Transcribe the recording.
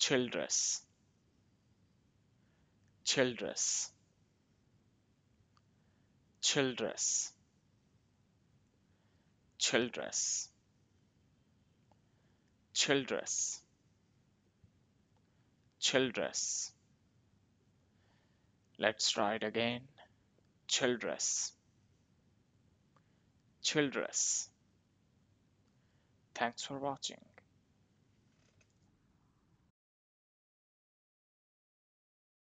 Childress. Childress. Childress. Childress. Childress. Childress. Let's try it again. Childress. Childress. Thanks for watching.